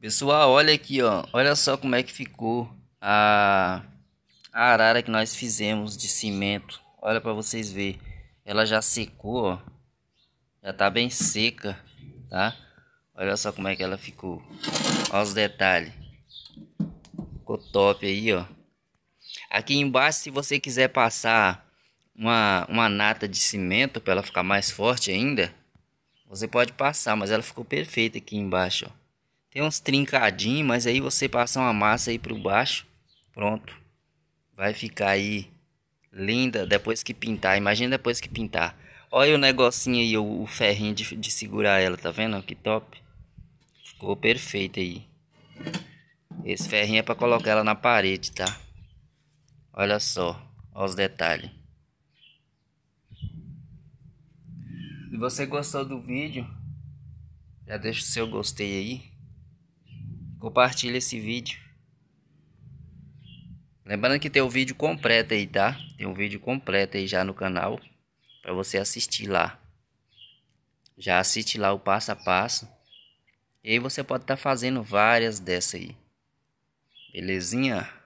Pessoal, olha aqui, ó. Olha só como é que ficou a, a arara que nós fizemos de cimento. Olha para vocês ver. Ela já secou, ó. Já está bem seca, tá? Olha só como é que ela ficou. Olha os detalhes. Ficou top aí, ó. Aqui embaixo, se você quiser passar uma, uma nata de cimento para ela ficar mais forte ainda, você pode passar, mas ela ficou perfeita aqui embaixo, ó. Tem uns trincadinhos, mas aí você passa uma massa aí por baixo. Pronto. Vai ficar aí linda depois que pintar. Imagina depois que pintar. Olha o negocinho aí, o, ferrinho de, de segurar ela, tá vendo? Que top. Ficou perfeito aí. Esse ferrinho é pra colocar ela na parede, tá? Olha só, olha os detalhes. Se você gostou do vídeo, já deixa o seu gostei aí. Compartilha esse vídeo. Lembrando que tem o um vídeo completo aí, tá? Tem um vídeo completo aí já no canal para você assistir lá. Já assiste lá o passo a passo. E aí você pode estar tá fazendo várias dessas aí. Belezinha?